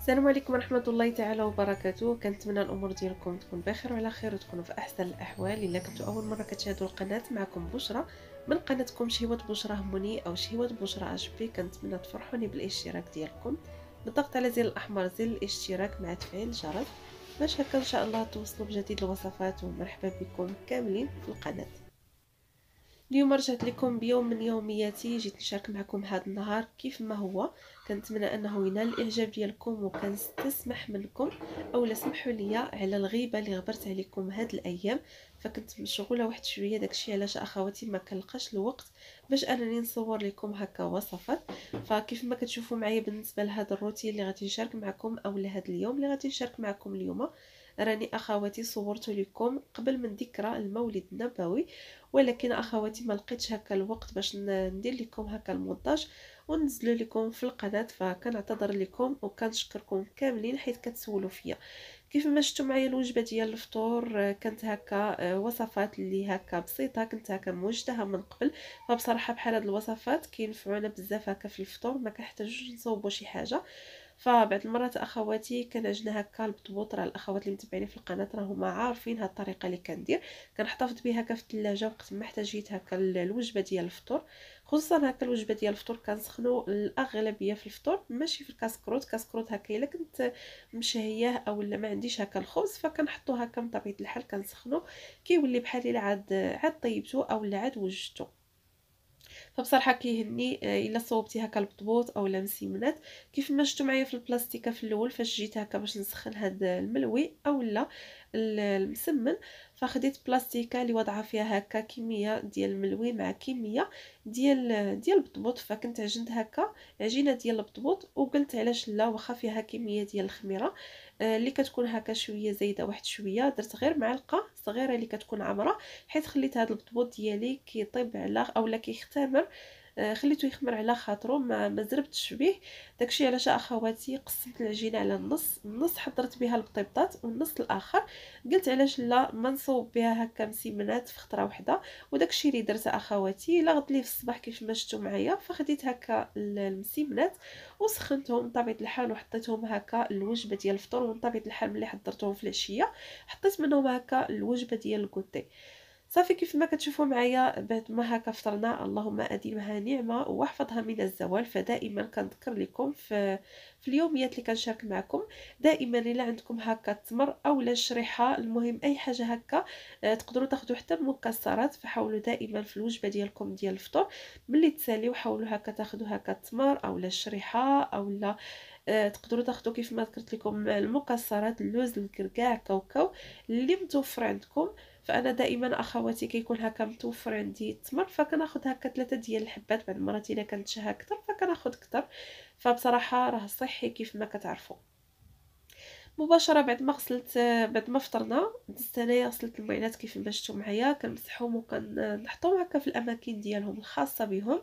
السلام عليكم ورحمة الله تعالى وبركاته كنتمنى الأمور ديالكم تكون بخير وعلى خير وتكونوا في أحسن الأحوال إلا كنتوا أول مرة كتشاهدوا القناة معكم بشرى من قناتكم شهوة بشرى هموني أو شهوة بشرى أشبي كنتمنى تفرحوني بالاشتراك ديالكم بالضغط على زر الأحمر زر الاشتراك مع تفعيل الجرس باش هكا إن شاء الله توصلوا بجديد الوصفات ومرحبا بكم كاملين في القناة اليوم رجعت لكم بيوم من يومياتي جيت نشارك معكم هذا النهار كيف ما هو كنتمنى انه ينال الاعجاب ديالكم وكنستسمح منكم اولا سمحوا لي على الغيبه اللي غبرت عليكم هاد الايام فكنت مشغوله واحد شويه داكشي علاش اخواتي ما كنلقاش الوقت باش انني نصور لكم هكا وصفات فكيف ما كتشوفوا معايا بالنسبه لهذا الروتين اللي غادي نشارك معكم اولا هاد اليوم اللي غادي نشارك معكم اليوم راني اخواتي صورت لكم قبل من ذكرى المولد النبوي ولكن اخواتي ما لقيتش هكا الوقت باش ندير لكم هكا المونتاج ونزل لكم في القناه فكنعتذر لكم وكنشكركم كاملين حيت كتسولوا فيا كيف ما شفتوا معايا الوجبه ديال الفطور كانت هكا آه، وصفات اللي هكا بسيطه كنت هكا موجدها من قبل فبصراحه بحال هاد الوصفات كينفعونا بزاف هكا في الفطور ما كنحتاجوش نصوبوا شي حاجه فبعض المرات اخواتي كنعجنها هكا البطبوط راه الاخوات اللي متبعيني في القناه هما عارفين هاد الطريقه اللي كندير كنحتفظ بها هكا في الثلاجه وقت ما احتاجيت هكا الوجبه ديال الفطور خصوصا هكا الوجبه ديال الفطور كنسخنو الاغلبيه في الفطور ماشي في الكاسكروت كاسكروت هكا الا كنت مشهياه اولا ما عنديش هكا الخبز فكنحطو هكا بطبيعه الحال كنسخنو كيولي بحال الا عاد عاد طيبتو اولا عاد وجدتو فبصراحه كيهني آه، الا صوبتي هكا البطبوط اولا مسمنات كيف ما شتو معايا في البلاستيكه في الاول فاش جيت هكا باش نسخن هاد الملوي اولا المسمن فخديت بلاستيكه اللي وضعها فيها هكا كميه ديال الملوي مع كميه ديال ديال البطبوط فكنت عجنت هكا عجينه ديال البطبوط وقلت علاش لا واخا فيها كميه ديال الخميره آه، اللي كتكون هكا شويه زايده واحد شويه درت غير معلقه صغيره اللي كتكون عامره حيت خليت هذا البطبوط ديالي كيطيب على اولا كيختمر آه، خليته يخمر على خاطرو ما ما زربتش به داكشي علاش اخواتي قسمت العجينه على النص النص حضرت بها البطيبطات والنص الاخر قلت علاش لا ما نصوب بها هكا مسيمنات في خطره وحده وداكشي اللي درت اخواتي لغد غد ليه في الصباح كيف ما شفتوا معايا فخديت هكا المسيمنات وسخنتهم بطبيعه الحال وحطيتهم هكا الوجبه ديال الفطور ومن الحال ملي حضرتهم في العشيه حطيت منهم هكا الوجبه ديال الكوتي صافي كيف ما كتشوفوا معايا بعد ما هكا فطرنا اللهم اديمها نعمه واحفظها من الزوال فدائما كنذكر لكم في في اليوميات اللي كنشارك معكم دائما الا عندكم هكا التمر اولا شريحه المهم اي حاجه هكا آه، تقدروا تاخذوا حتى المكسرات فحاولوا دائما في الوجبه ديالكم ديال الفطور ملي تساليو حاولوا هكا تاخذوا هكا التمر اولا الشريحه اولا آه، تقدروا تاخذوا كيف ما ذكرت لكم المكسرات اللوز الكركاع كاوكاو اللي متوفر عندكم فانا دائما اخواتي كيكون هكا متوفر عندي التمر فكناخذ هكا ثلاثه ديال الحبات بعد المرات الا كانت شها اكثر فكناخذ اكثر فبصراحه راه صحي كيف ما كتعرفوا مباشره بعد ما غسلت بعد ما فطرنا دزت انايا غسلت المعينات كيف ما شفتوا معايا كنمسحهم وكنحطهم هكا في الاماكن ديالهم الخاصه بهم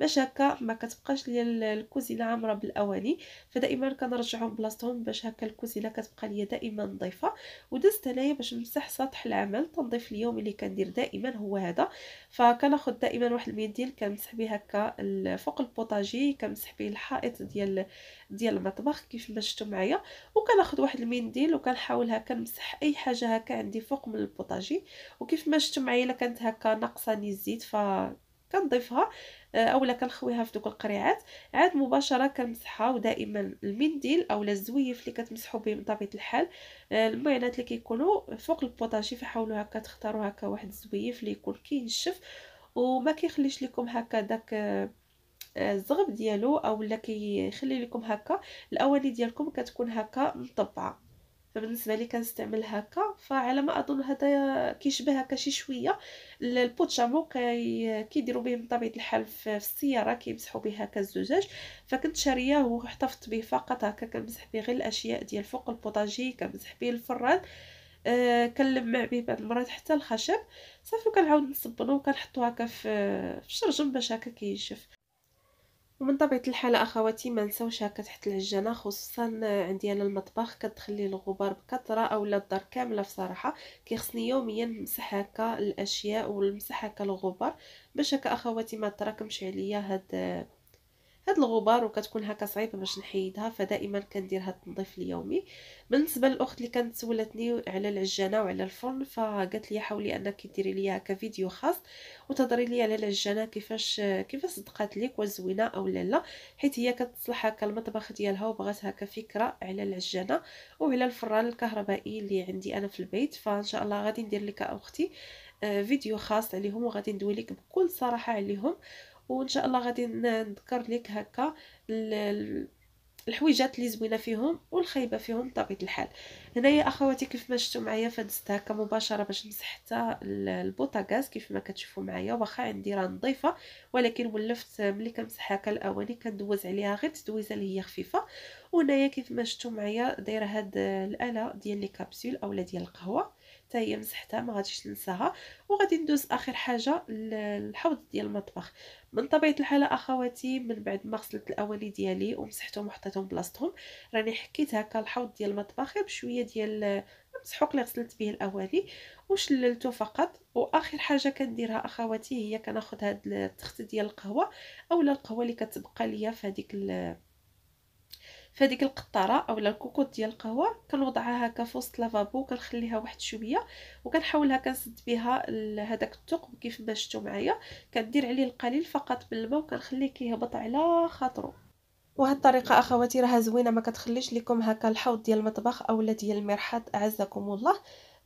باش هكا ما كتبقاش ليا الكوزينه عامره بالاواني فدائما كنرجعهم بلاصتهم باش هكا الكوزينه كتبقى ليا دائما نظيفه ودزت انايا باش نمسح سطح العمل التنظيف اليوم اللي كندير دائما هو هذا فكناخذ دائما واحد المنديل كنمسح به هكا فوق البوطاجي كنمسح به الحائط ديال ديال المطبخ كيف ما شفتوا معايا وكناخذ واحد المنديل وكنحاول هكا نمسح اي حاجه هكا عندي فوق من البوطاجي وكيف ما شفتوا معايا الا كانت هكا ناقصاني الزيت ف كنضيفها آه، اولا كنخويها في دوك القريعات عاد مباشره كنمسحها ودائما المنديل اولا الزويف اللي كتمسحوا به من طبيعه الحال آه، المعينات اللي كيكونوا فوق البوطاجي فحاولوا هكا تختاروا هكا واحد الزويف اللي يكون كينشف وما كيخليش لكم هكا داك آه، الزغب ديالو اولا كيخلي لكم هكا الاواني ديالكم كتكون هكا مطبعه فبالنسبه لي كنستعمل هكا فعلى ما اظن هذا كيشبه هكا شي شويه البوتشامو كيديروا به بطبيعه الحال في السياره كيمسحوا به هكا الزجاج فكنت شارياه وحتفظت به فقط هكا كنمسح به غير الاشياء ديال فوق البوطاجي كنمسح به الفران أه كنلمع به بعض المرات حتى الخشب صافي وكنعاود نصبنو وكنحطو هكا في الشرجم باش هكا كينشف ومن طبيعه الحال اخواتي ما نساوش هكا تحت العجانه خصوصا عندي انا المطبخ كتخلي الغبار بكثره اولا الدار كامله بصراحه كيخصني يوميا نمسح هكا الاشياء ونمسح هكا الغبار باش هكا اخواتي ما تراكمش عليا هاد هاد الغبار وكتكون هكا صعيبه باش نحيدها فدائما كندير هاد التنظيف اليومي بالنسبه للاخت اللي كانت سولتني على العجانه وعلى الفرن فقالت لي حاولي انك ديري ليا فيديو خاص وتهضري لي على العجانه كيفاش كيفاش صدقات ليك وزوينه او لا لا حيت هي كتصلح هكا المطبخ ديالها وبغات هكا فكره على العجانه وعلى الفران الكهربائي اللي عندي انا في البيت فان شاء الله غادي ندير لك اختي آه، فيديو خاص عليهم وغادي ندوي لك بكل صراحه عليهم وان شاء الله غادي نذكر لك هكا الحويجات اللي زوينه فيهم والخايبه فيهم بطبيعه الحال هنايا اخواتي كيف ما شفتوا معايا فدست هكا مباشره باش نمسح حتى البوطاغاز كيف ما كتشوفوا معايا واخا عندي راه نظيفه ولكن ولفت ملي كنمسح هكا الاواني كندوز عليها غير تدويزه اللي هي خفيفه وهنايا كيف ما شفتوا معايا دايره هاد الاله ديال لي كابسول اولا ديال القهوه حتى هي مسحتها ما غاديش ننساها وغادي ندوز اخر حاجه الحوض ديال المطبخ من طبيعه الحال اخواتي من بعد ما غسلت الاولي ديالي ومسحتهم وحطيتهم بلاصتهم راني حكيت هكا الحوض ديال المطبخ بشويه ديال المسحوق اللي غسلت به الاولي وشللته فقط واخر حاجه كنديرها اخواتي هي كناخذ هاد التخت ديال القهوه اولا القهوه اللي كتبقى ليا في هذيك فهذيك القطاره اولا الكوكوط ديال القهوه كنوضعها هكا في وسط لافابو كنخليها واحد شويه وكنحاولها كنسد بها هذاك الثقب كيف ما شفتوا معايا كندير عليه القليل فقط بالماء وكنخليه كيهبط على خاطرو وهاد الطريقه اخواتي راها زوينه ما كتخليش لكم هكا الحوض ديال المطبخ اولا ديال المرحاض اعزكم الله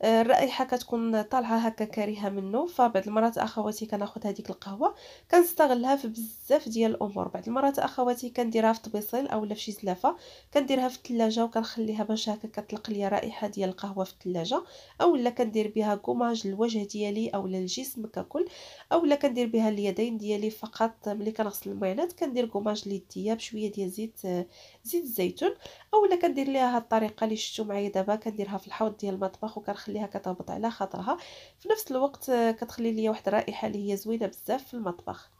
الرائحه كتكون طالعه هكا كريهه منه فبعض المرات اخواتي كناخذ هذيك القهوه كنستغلها في بزاف ديال الامور بعض المرات اخواتي كنديرها في طبيصيل اولا في شي زلافه كنديرها في الثلاجه وكنخليها باش هكا كطلق ليا رائحه ديال القهوه في الثلاجه اولا كندير بها كوماج للوجه ديالي اولا الجسم ككل اولا كندير بها اليدين ديالي فقط ملي كنغسل المعنات كندير كوماج ليديا بشويه ديال زيت زيت الزيتون اولا كندير ليها هاد الطريقه اللي شفتو معايا دابا كنديرها في الحوض ديال المطبخ وكنخليها كتخليها كتهبط على خاطرها في نفس الوقت آه، كتخلي لي واحد الرائحه اللي هي زوينه بزاف في المطبخ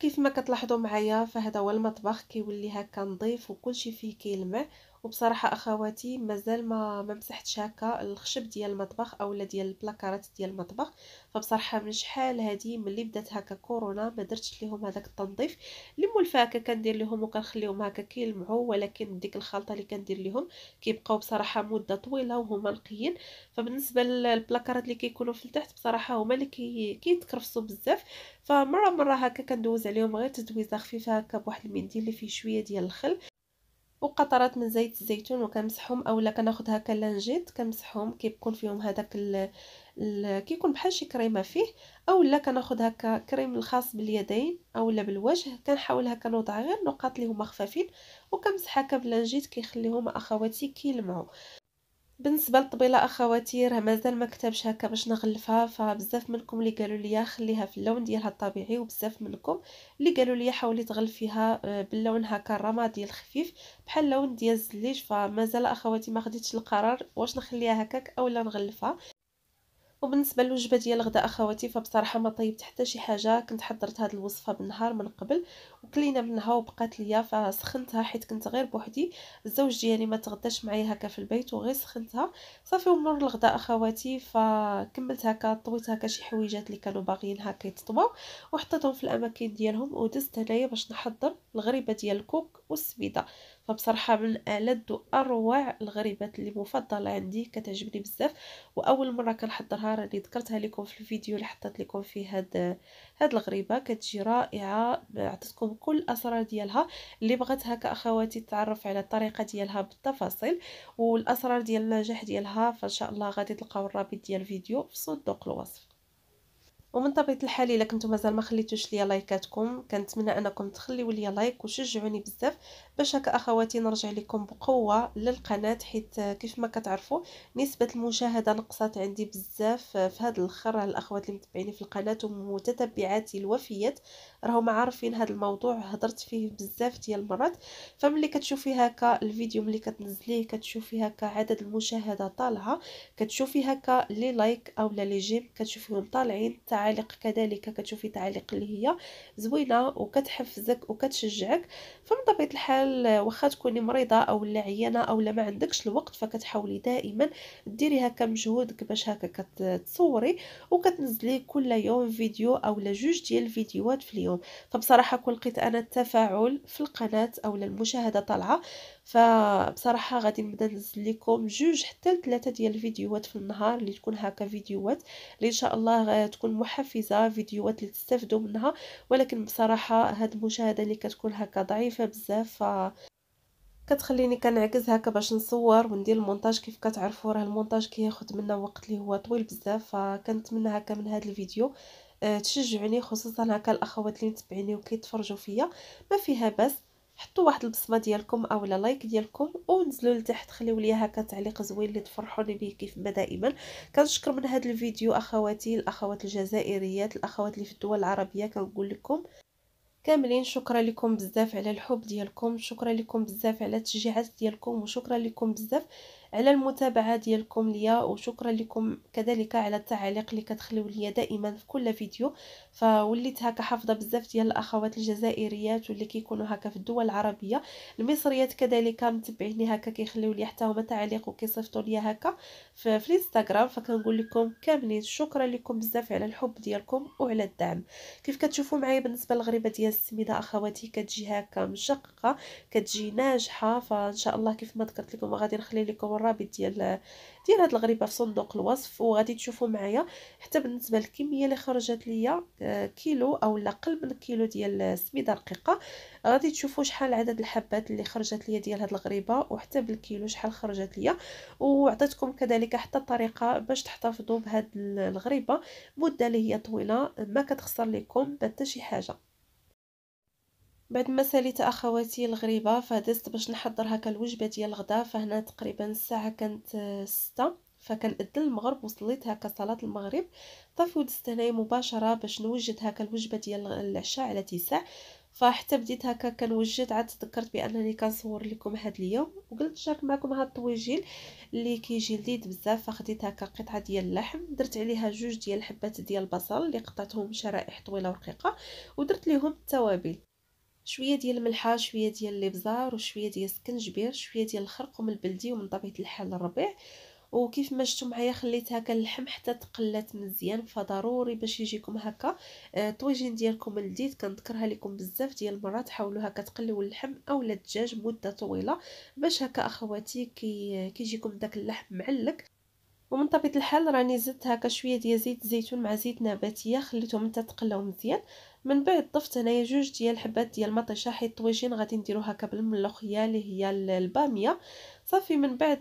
كيف ما كتلاحظوا معايا فهذا هو المطبخ كيولي هكا نظيف وكلشي فيه كيلمع وبصراحه اخواتي مازال ما ممسحتش هكا الخشب ديال المطبخ اولا ديال البلاكارات ديال المطبخ فبصراحه من شحال هذه ملي بدات هكا كورونا ما درتش ليهم هذاك التنظيف اللي مولفه هكا كندير ليهم وكنخليهم هكا كيلمعوا ولكن ديك الخلطه اللي كندير ليهم كيبقاو بصراحه مده طويله وهما نقيين فبالنسبه للبلاكارات اللي كيكونوا في التحت بصراحه هما اللي كيتكرفصوا بزاف فمره مره هكا كندوز عليهم غير تدويزه خفيفه هكا بواحد المنديل اللي فيه شويه ديال الخل وقطرات من زيت الزيتون وكنمسحهم اولا كناخذ هكا لانجيت كنمسحهم كيكون فيهم هذاك ال... ال... كيكون بحال شي كريمه فيه اولا كناخذ هكا كريم الخاص باليدين اولا بالوجه كنحاول هكا نوضع غير نقاط اللي هما خفافين وكنمسح هكا بلانجيت كيخليهم اخواتي كيلمعوا بالنسبه للطبيله اخواتي راه مازال ما كتبش هكا باش نغلفها فبزاف منكم اللي قالوا لي خليها في اللون ديالها الطبيعي وبزاف منكم اللي قالوا لي حاولي تغلفيها آه، باللون هكا الرمادي الخفيف بحال اللون ديال الزليج فمازال اخواتي ما خديتش القرار واش نخليها هكاك اولا نغلفها وبالنسبه للوجبه ديال الغداء اخواتي فبصراحه ما طيبت حتى شي حاجه كنت حضرت هذه الوصفه بالنهار من قبل وكلينا منها وبقات ليا فسخنتها حيت كنت غير بوحدي الزوج ديالي ما تغداش معايا هكا في البيت وغير سخنتها صافي ومن الغداء اخواتي فكملت هكا طويت هكا شي حويجات اللي كانوا باغيين هكا يتطبوا وحطيتهم في الاماكن ديالهم ودزت هنايا باش نحضر الغريبه ديال الكوك والسبيده فبصراحه من ألذ واروع الغريبات اللي مفضله عندي كتعجبني بزاف واول مره كنحضرها راني ذكرتها لكم في الفيديو اللي حطيت لكم فيه هاد هاد الغريبه كتجي رائعه عطيتكم كل الاسرار ديالها اللي بغاتها كاخواتي تتعرف على الطريقه ديالها بالتفاصيل والاسرار ديال النجاح ديالها فان شاء الله غادي تلقاو الرابط ديال الفيديو في صندوق الوصف ومن طبيعه الحال الا كنتو مازال ما خليتوش ليا لايكاتكم كنتمنى انكم تخليو ليا لايك وشجعوني بزاف باش هكا اخواتي نرجع لكم بقوه للقناه حيت كيف ما كتعرفوا نسبه المشاهده نقصت عندي بزاف آه، في هذا الاخر الاخوات اللي متبعيني في القناه ومتتبعاتي الوفيات ما عارفين هذا الموضوع هضرت فيه بزاف ديال المرات فملي كتشوفي هكا الفيديو ملي كتنزليه كتشوفي هكا عدد المشاهده طالعه كتشوفي هكا لي لايك او لا لي جيم كتشوفيهم طالعين التعاليق كذلك كتشوفي تعاليق اللي هي زوينه وكتحفزك وكتشجعك فمن طبيعه الحال واخا تكوني مريضه او لا عيانه او لا ما عندكش الوقت فكتحاولي دائما ديري هكا مجهودك باش هكا كتصوري وكتنزلي كل يوم فيديو او لا جوج ديال الفيديوهات في اليوم اليوم فبصراحه كون لقيت انا التفاعل في القناه او المشاهده طالعه فبصراحه غادي نبدا ننزل لكم جوج حتى ثلاثه ديال الفيديوهات في النهار اللي تكون هكا فيديوهات اللي ان شاء الله تكون محفزه فيديوهات اللي تستفدوا منها ولكن بصراحه هاد المشاهده اللي كتكون هكا ضعيفه بزاف ف... كتخليني كنعكز هكا باش نصور وندير المونتاج كيف كتعرفوا راه المونتاج كياخذ منا وقت اللي هو طويل بزاف فكنتمنى هكا من هذا الفيديو آه، تشجعوني خصوصا هكا الاخوات اللي متبعيني وكيتفرجوا فيا ما فيها باس حطوا واحد البصمه ديالكم اولا لايك ديالكم ونزلوا لتحت خليو لي هكا تعليق زوين اللي تفرحوني به كيف ما دائما كنشكر من هذا الفيديو اخواتي الاخوات الجزائريات الاخوات اللي في الدول العربيه كنقول لكم كاملين شكرا لكم بزاف على الحب ديالكم شكرا لكم بزاف على التشجيعات ديالكم وشكرا لكم بزاف على المتابعه ديالكم ليا وشكرا لكم كذلك على التعاليق اللي كتخليو ليا دائما في كل فيديو فوليت هكا حافظه بزاف ديال الاخوات الجزائريات واللي كيكونوا هكا في الدول العربيه المصريات كذلك متبعيني هكا كيخليو لي حتى هما تعاليق وكيصيفطوا ليا هكا في, في الانستغرام فكنقول لكم كاملين شكرا لكم بزاف على الحب ديالكم وعلى الدعم كيف كتشوفوا معايا بالنسبه للغريبه ديال السميده اخواتي كتجي هكا مشققه كتجي ناجحه فان شاء الله كيف ما ذكرت لكم غادي نخلي لكم والرابط ديال ديال هاد الغريبه في صندوق الوصف وغادي تشوفوا معايا حتى بالنسبه للكميه اللي خرجت ليا آه، كيلو او اقل من كيلو ديال السميده رقيقه غادي تشوفوا شحال عدد الحبات اللي خرجت ليا ديال هاد الغريبه وحتى بالكيلو شحال خرجت ليا وعطيتكم كذلك حتى الطريقه باش تحتفظوا بهاد الغريبه مده اللي هي طويله ما كتخسر لكم حتى شي حاجه بعد ما ساليت اخواتي الغريبه فدست باش نحضر هكا الوجبه ديال الغداء فهنا تقريبا الساعه كانت ستة فكان أذن المغرب وصليت هكا صلاة المغرب صافي ودست هنايا مباشرة باش نوجد هكا الوجبة ديال العشاء على تسع فحتى بديت هكا كنوجد عاد تذكرت بانني كنصور لكم هاد اليوم وقلت نشارك معكم هاد الطويجيل اللي كيجي لذيذ بزاف فخديت هكا قطعه ديال اللحم درت عليها جوج ديال الحبات ديال البصل اللي قطعتهم شرائح طويله ورقيقه ودرت ليهم التوابل شويه ديال الملحه شويه ديال الابزار وشويه ديال السكنجبير شويه ديال الخرقوم البلدي ومن طبيعه الحال الربيع وكيف ما شفتوا معايا خليت هكا اللحم حتى تقلات مزيان فضروري باش يجيكم هكا آه، الطويجين ديالكم لذيذ كنذكرها لكم بزاف ديال المرات حاولوا هكا تقليو اللحم اولا الدجاج مده طويله باش هكا اخواتي كي كيجيكم داك اللحم معلك ومن طبيعه الحال راني زدت هكا شويه ديال زيت الزيتون مع زيت نباتيه خليتهم حتى تقلاو مزيان من بعد ضفت هنايا جوج ديال حبات ديال مطيشه حيت الطويجين غادي نديرو هكا بالملوخيه اللي هي الباميه صافي من بعد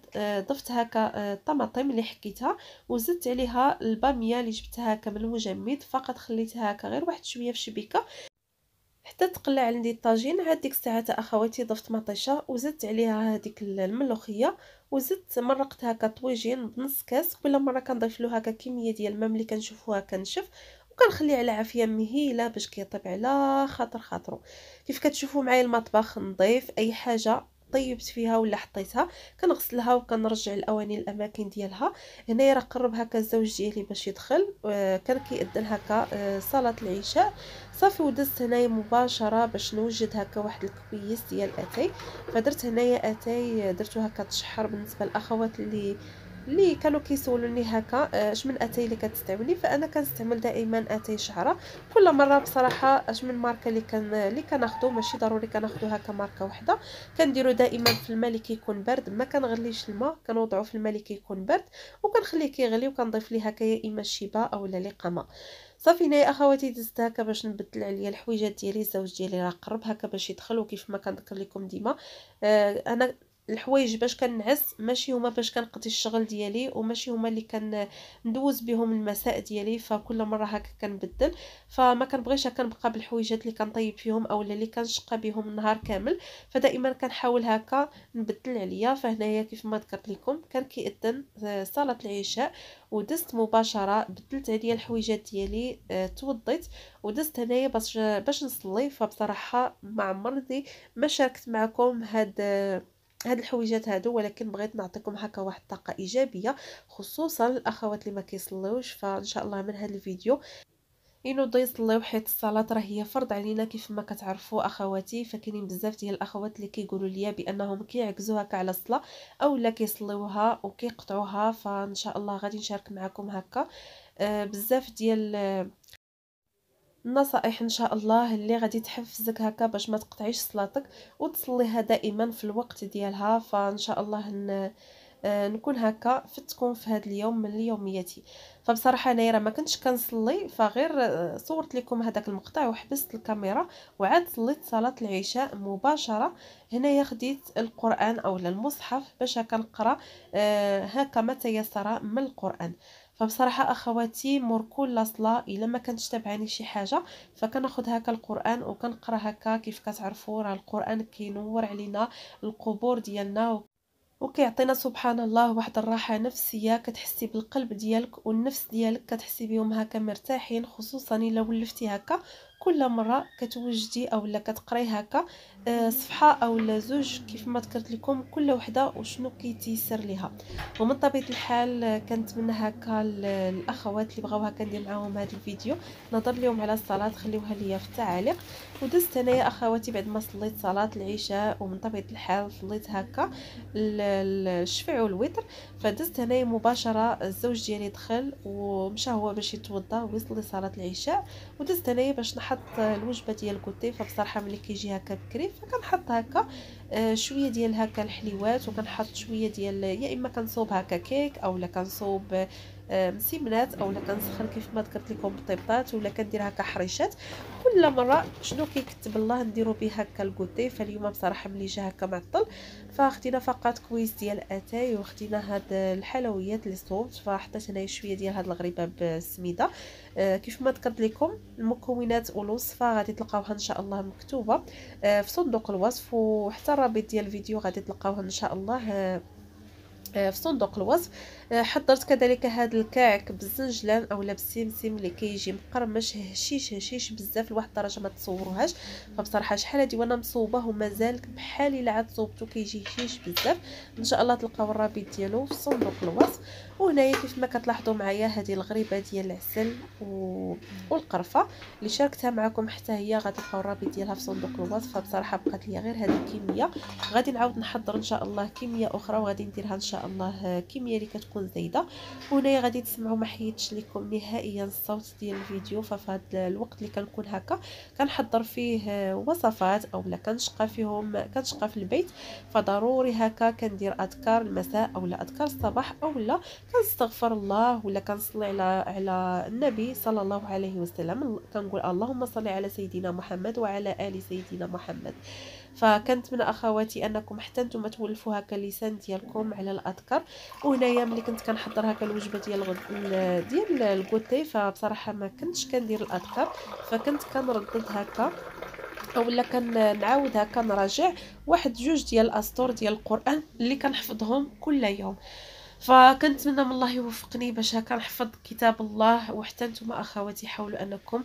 ضفت آه، هكا الطماطم آه، اللي حكيتها وزدت عليها الباميه اللي جبتها هكا من المجمد فقط خليتها هكا غير واحد شويه في شبيكه حتى تقلع عندي الطاجين عاد ديك الساعه اخواتي ضفت مطيشه وزدت عليها هذيك الملوخيه وزدت مرقت هكا طويجين بنص كاس كل مره كنضيف له هكا كميه ديال الماء ملي كنشوفوها كنشف وكنخلي على عافيه مهيله باش كيطيب على خاطر خاطرو كيف كتشوفوا معايا المطبخ نظيف اي حاجه طيبت فيها ولا حطيتها كنغسلها وكنرجع الاواني الاماكن ديالها هنايا راه قرب هكا الزوج ديالي باش يدخل كان كيأذن هكا آه، صلاه العشاء صافي ودزت هنايا مباشره باش نوجد هكا واحد الكويس ديال اتاي فدرت هنايا اتاي درتو هكا تشحر بالنسبه للاخوات اللي اللي كانوا كيسولوني هكا آه، اش من اتاي اللي كتستعملي فانا كنستعمل دائما اتاي شعره كل مره بصراحه اش من ماركه اللي كان اللي كناخذو ماشي ضروري كناخذو هكا ماركه وحده كنديرو دائما في الماء اللي كيكون بارد ما كنغليش الماء كنوضعو في الماء اللي كيكون بارد وكنخليه كيغلي وكنضيف ليه هكا يا اما الشيبه لا لقمه صافي هنايا اخواتي دزت هكا باش نبدل عليا الحويجات ديالي الزوج ديالي راه قرب هكا باش يدخل وكيف ما كنذكر لكم ديما آه انا الحوايج باش كنعس ماشي هما باش كنقضي الشغل ديالي وماشي هما اللي كندوز بهم المساء ديالي فكل مره هكا كنبدل فما كنبغيش كنبقى بالحويجات اللي كنطيب فيهم اولا اللي كنشقى بهم النهار كامل فدائما كنحاول هكا نبدل عليا فهنايا كيف ما ذكرت لكم كان كيأذن آه، صلاه العشاء ودزت مباشره بدلت عليا الحويجات ديالي آه، توضيت ودزت هنايا باش باش نصلي فبصراحه ما عمرني ما شاركت معكم هاد آه، هاد الحويجات هادو ولكن بغيت نعطيكم هكا واحد الطاقه ايجابيه خصوصا الاخوات اللي ما كيصليوش فان شاء الله من هاد الفيديو ينوضوا يصليو حيت الصلاه راه هي فرض علينا كيف ما كتعرفوا اخواتي فكاينين بزاف ديال الاخوات اللي كيقولوا لي بانهم كيعكزوا هكا على الصلاه اولا كيصليوها وكيقطعوها فان شاء الله غادي نشارك معكم هكا آه، بزاف ديال النصائح ان شاء الله اللي غادي تحفزك هكا باش ما تقطعيش صلاتك وتصليها دائما في الوقت ديالها فان شاء الله ان آه، نكون هكا فتكون في هذا اليوم من يومياتي فبصراحه انايا راه ما كنتش كنصلي فغير آه، صورت لكم هذاك المقطع وحبست الكاميرا وعاد صليت صلاه العشاء مباشره هنايا خديت القران او المصحف باش كنقرا نقرا آه، هكا ما تيسر من القران فبصراحه اخواتي مور كل صلاه الا ما كانتش تابعاني شي حاجه هكا القران وكنقرا هكا كيف كتعرفوا راه القران كينور علينا القبور ديالنا وكيعطينا سبحان الله واحد الراحه نفسيه كتحسي بالقلب ديالك والنفس ديالك كتحسي بهم هكا مرتاحين خصوصا الا ولفتي هكا كل مره كتوجدي اولا كتقري هكا آه، صفحه اولا زوج كيف ما ذكرت لكم كل وحده وشنو كيتيسر ليها ومن طبيعه الحال آه، كنتمنى هكا الاخوات اللي بغاو كندير ندير معاهم هذا الفيديو نظر لهم على الصلاه خليوها ليا في التعاليق ودزت انايا اخواتي بعد ما صليت صلاه العشاء ومن طبيعه الحال صليت هكا الشفع والوتر فدزت انايا مباشره الزوج ديالي دخل ومشى هو باش يتوضا ويصلي صلاه العشاء ودزت انايا باش كنحط الوجبه ديال الكوتي فبصراحه ملي كيجي هكا بكري فكنحط هكا آه، شويه ديال هكا الحليوات وكنحط شويه ديال يا اما كنصوب هكا كيك اولا كنصوب مسمنات اولا كنسخن كيف ما ذكرت لكم بطيبطات ولا كنديرها كحريشات كل مره شنو كيكتب الله نديرو به هكا الكوتي فاليوم بصراحه ملي جا هكا معطل فخدينا فقط كويس ديال اتاي واختينا هاد الحلويات اللي صوبت فحطيت هنايا شويه ديال هاد الغريبه بالسميده آه كيف ما ذكرت لكم المكونات والوصفه غادي تلقاوها ان شاء الله مكتوبه آه في صندوق الوصف وحتى الرابط ديال الفيديو غادي تلقاوه ان شاء الله آه, آه، في صندوق الوصف حضرت كذلك هذا الكعك بالزنجلان اولا بالسمسم اللي كيجي مقرمش هشيش هشيش بزاف لواحد الدرجه ما تصوروهاش فبصراحه شحال هادي وانا مصوبه ومازال بحال الا عاد صوبته كيجي هشيش بزاف ان شاء الله تلقاو الرابط ديالو في صندوق الوصف وهنايا كيف ما كتلاحظوا معايا هذه الغريبه ديال العسل و... والقرفه اللي شاركتها معكم حتى هي غادي تلقاو الرابط ديالها في صندوق الوصف فبصراحه بقات لي غير هذه الكميه غادي نعاود نحضر ان شاء الله كميه اخرى وغادي نديرها ان شاء الله كميه اللي كتكون تكون زايده هنايا غادي تسمعوا ما حيدتش لكم نهائيا الصوت ديال الفيديو ففهاد الوقت اللي كنكون هكا كنحضر فيه وصفات اولا كنشقى فيهم كنشقى في البيت فضروري هكا كندير اذكار المساء اولا اذكار الصباح اولا كنستغفر الله ولا كنصلي على على النبي صلى الله عليه وسلم كنقول اللهم صل على سيدنا محمد وعلى ال سيدنا محمد فكنت من اخواتي انكم حتى نتوما هكا لسان ديالكم على الاذكر وهنايا ملي كنت كنحضر هكا الوجبه ديال الغد ديال الكوتي فبصراحه ما كنتش كندير الاذكر فكنت كنردد هكا اولا كنعاود هكا نراجع واحد جوج ديال الاسطور ديال القران اللي كنحفظهم كل يوم فكنتمنى من الله يوفقني باش هكا نحفظ كتاب الله وحتى نتوما اخواتي حاولوا انكم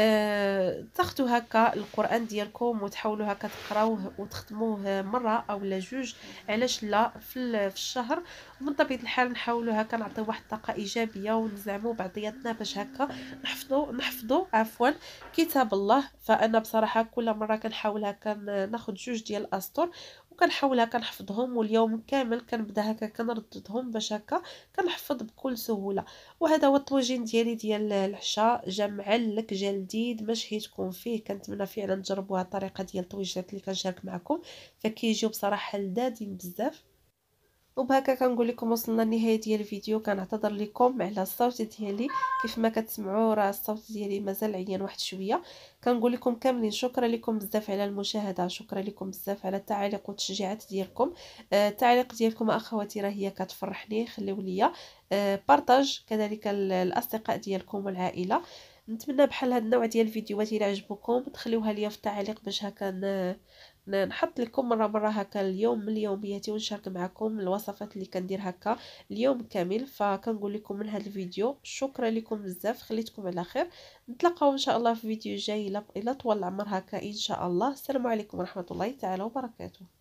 آه، تاخذوا هكا القران ديالكم وتحاولوا هكا تقراوه وتخدموه مره اولا جوج علاش لا في, الشهر ومن طبيعه الحال نحاولوا هكا نعطيو واحد الطاقه ايجابيه ونزعموا بعضياتنا باش هكا نحفظوا نحفظوا عفوا كتاب الله فانا بصراحه كل مره كنحاول هكا ناخذ جوج ديال الاسطر وكنحاول هكا نحفظهم واليوم كامل كنبدا هكا كنرددهم باش هكا كنحفظ بكل سهوله وهذا هو الطوجين ديالي ديال العشاء جمع لك جا جديد مشهيتكم فيه كنتمنى فعلا تجربوا هاد الطريقه ديال الطويجات اللي كنشارك معكم فكيجيو بصراحه لذادين بزاف وبهكا كنقول لكم وصلنا لنهايه ديال الفيديو كنعتذر لكم على الصوت ديالي كيف ما كتسمعوا راه الصوت ديالي مازال عيان واحد شويه كنقول لكم كاملين شكرا لكم بزاف على المشاهده شكرا لكم بزاف على التعاليق والتشجيعات ديالكم آه، التعليق ديالكم اخواتي راه هي كتفرحني خليو ليا آه، بارطاج كذلك الاصدقاء ديالكم والعائله نتمنى بحال هاد النوع ديال الفيديوهات الا عجبكم تخليوها ليا في التعليق باش هكا نحط لكم مره مره هكا اليوم من يومياتي ونشارك معكم الوصفات اللي كندير هكا اليوم كامل فكنقول لكم من هذا الفيديو شكرا لكم بزاف خليتكم على خير نتلاقاو ان شاء الله في فيديو جاي الى طول العمر هكا ان شاء الله السلام عليكم ورحمه الله تعالى وبركاته